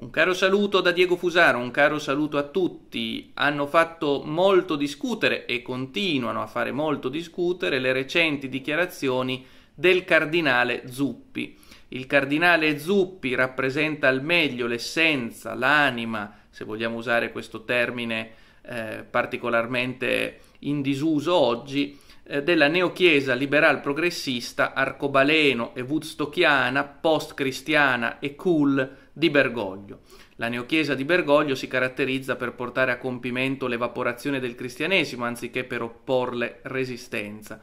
Un caro saluto da Diego Fusaro, un caro saluto a tutti. Hanno fatto molto discutere e continuano a fare molto discutere le recenti dichiarazioni del cardinale Zuppi. Il cardinale Zuppi rappresenta al meglio l'essenza, l'anima, se vogliamo usare questo termine eh, particolarmente in disuso oggi, eh, della neochiesa liberal progressista, arcobaleno e woodstockiana, post-cristiana e cool di Bergoglio. La neochiesa di Bergoglio si caratterizza per portare a compimento l'evaporazione del cristianesimo anziché per opporle resistenza.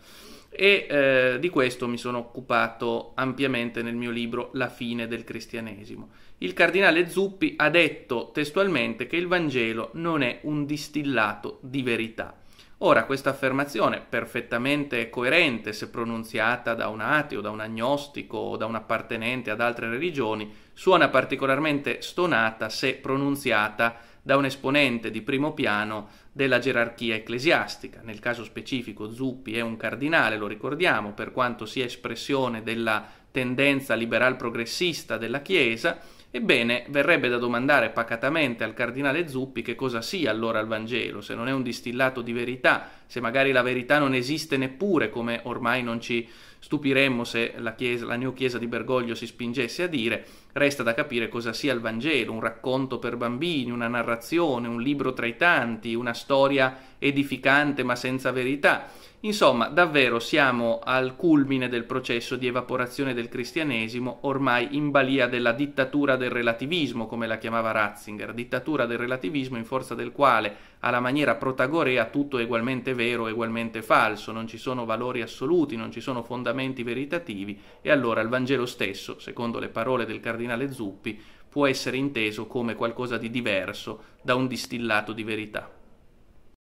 E eh, di questo mi sono occupato ampiamente nel mio libro La fine del cristianesimo. Il cardinale Zuppi ha detto testualmente che il Vangelo non è un distillato di verità. Ora, questa affermazione, perfettamente coerente se pronunziata da un ateo, da un agnostico o da un appartenente ad altre religioni, suona particolarmente stonata se pronunziata da un esponente di primo piano della gerarchia ecclesiastica. Nel caso specifico Zuppi è un cardinale, lo ricordiamo, per quanto sia espressione della tendenza liberal progressista della Chiesa, ebbene verrebbe da domandare pacatamente al cardinale Zuppi che cosa sia allora il Vangelo, se non è un distillato di verità, se magari la verità non esiste neppure, come ormai non ci Stupiremmo se la, chiesa, la neochiesa di Bergoglio si spingesse a dire, resta da capire cosa sia il Vangelo, un racconto per bambini, una narrazione, un libro tra i tanti, una storia edificante ma senza verità. Insomma, davvero siamo al culmine del processo di evaporazione del cristianesimo, ormai in balia della dittatura del relativismo, come la chiamava Ratzinger, dittatura del relativismo in forza del quale, alla maniera protagorea, tutto è ugualmente vero, e ugualmente falso, non ci sono valori assoluti, non ci sono fondamenti veritativi, e allora il Vangelo stesso, secondo le parole del cardinale Zuppi, può essere inteso come qualcosa di diverso da un distillato di verità.